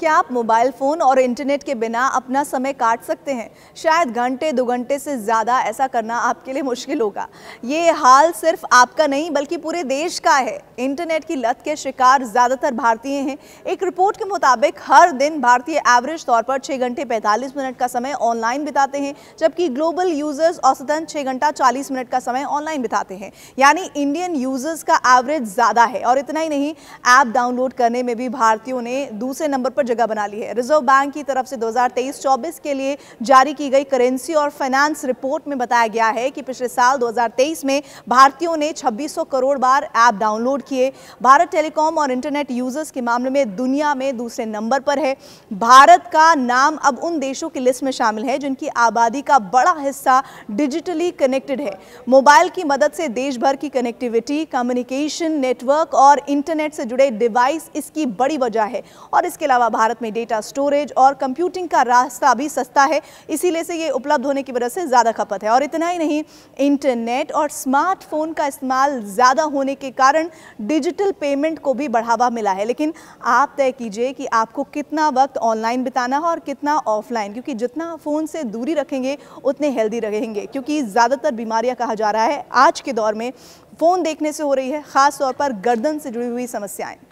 क्या आप mobile phone और इंटरनेट के बिना अपना समय काट सकते हैं शायद घंटे दो घंटे से ज़्यादा ऐसा करना आपके लिए मुश्किल होगा ये हाल सिर्फ आपका नहीं बल्कि पूरे देश का है इंटरनेट की लत के शिकार ज़्यादातर भारतीय हैं एक रिपोर्ट के मुताबिक हर दिन भारतीय एवरेज तौर पर छः घंटे पैंतालीस मिनट का समय ऑनलाइन बिताते हैं जबकि ग्लोबल यूज़र्स औसतन छः घंटा चालीस मिनट का समय ऑनलाइन बिताते हैं यानी इंडियन यूज़र्स का एवरेज ज़्यादा है और इतना ही नहीं ऐप डाउनलोड करने में भी भारतीयों ने दूसरे नंबर पर जगह बना ली है रिजर्व बैंक की तरफ से 2023-24 के लिए जारी की गई करेंसी और फाइनेंस रिपोर्ट में बताया गया है कि पिछले साल 2023 में भारतीयों ने 2600 करोड़ बार ऐप डाउनलोड किए भारत टेलीकॉम और इंटरनेट यूजर्स के मामले में दुनिया में दूसरे नंबर पर है भारत का नाम अब उन देशों की लिस्ट में शामिल है जिनकी आबादी का बड़ा हिस्सा डिजिटली कनेक्टेड है मोबाइल की मदद से देश भर की कनेक्टिविटी कम्युनिकेशन नेटवर्क और इंटरनेट से जुड़े डिवाइस इसकी बड़ी वजह है और इसके अलावा भारत में डेटा स्टोरेज और कंप्यूटिंग का रास्ता भी सस्ता है इसीलिए से ये उपलब्ध होने की वजह से ज़्यादा खपत है और इतना ही नहीं इंटरनेट और स्मार्टफोन का इस्तेमाल ज़्यादा होने के कारण डिजिटल पेमेंट को भी बढ़ावा मिला है लेकिन आप तय कीजिए कि आपको कितना वक्त ऑनलाइन बिताना है और कितना ऑफलाइन क्योंकि जितना फ़ोन से दूरी रखेंगे उतने हेल्दी रहेंगे क्योंकि ज़्यादातर बीमारियाँ कहा जा रहा है आज के दौर में फ़ोन देखने से हो रही है ख़ास तौर पर गर्दन से जुड़ी हुई समस्याएं